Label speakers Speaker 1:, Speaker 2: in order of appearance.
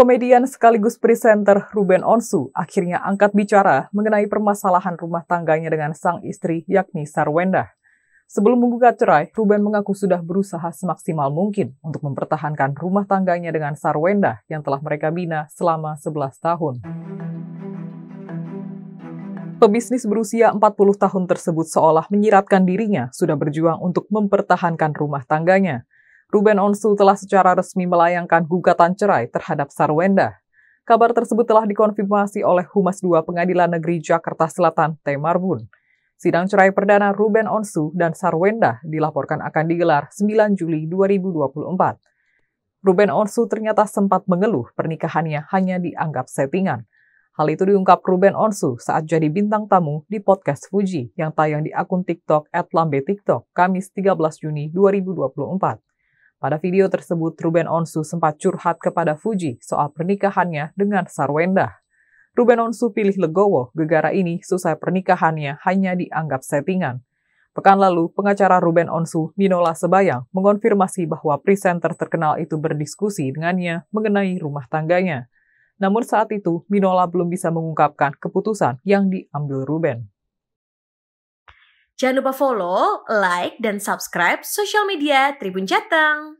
Speaker 1: Komedian sekaligus presenter Ruben Onsu akhirnya angkat bicara mengenai permasalahan rumah tangganya dengan sang istri yakni Sarwenda. Sebelum menggugat cerai, Ruben mengaku sudah berusaha semaksimal mungkin untuk mempertahankan rumah tangganya dengan Sarwenda yang telah mereka bina selama 11 tahun. Pebisnis berusia 40 tahun tersebut seolah menyiratkan dirinya sudah berjuang untuk mempertahankan rumah tangganya. Ruben Onsu telah secara resmi melayangkan gugatan cerai terhadap Sarwenda. Kabar tersebut telah dikonfirmasi oleh Humas 2 Pengadilan Negeri Jakarta Selatan, T. Marbun. Sidang cerai perdana Ruben Onsu dan Sarwenda dilaporkan akan digelar 9 Juli 2024. Ruben Onsu ternyata sempat mengeluh pernikahannya hanya dianggap settingan. Hal itu diungkap Ruben Onsu saat jadi bintang tamu di podcast Fuji yang tayang di akun TikTok @lambe_tiktok Kamis 13 Juni 2024. Pada video tersebut, Ruben Onsu sempat curhat kepada Fuji soal pernikahannya dengan Sarwenda. Ruben Onsu pilih Legowo, gegara ini susah pernikahannya hanya dianggap settingan. Pekan lalu, pengacara Ruben Onsu, Minola Sebayang, mengonfirmasi bahwa presenter terkenal itu berdiskusi dengannya mengenai rumah tangganya. Namun saat itu, Minola belum bisa mengungkapkan keputusan yang diambil Ruben.
Speaker 2: Jangan lupa follow, like, dan subscribe sosial media Tribun Jateng.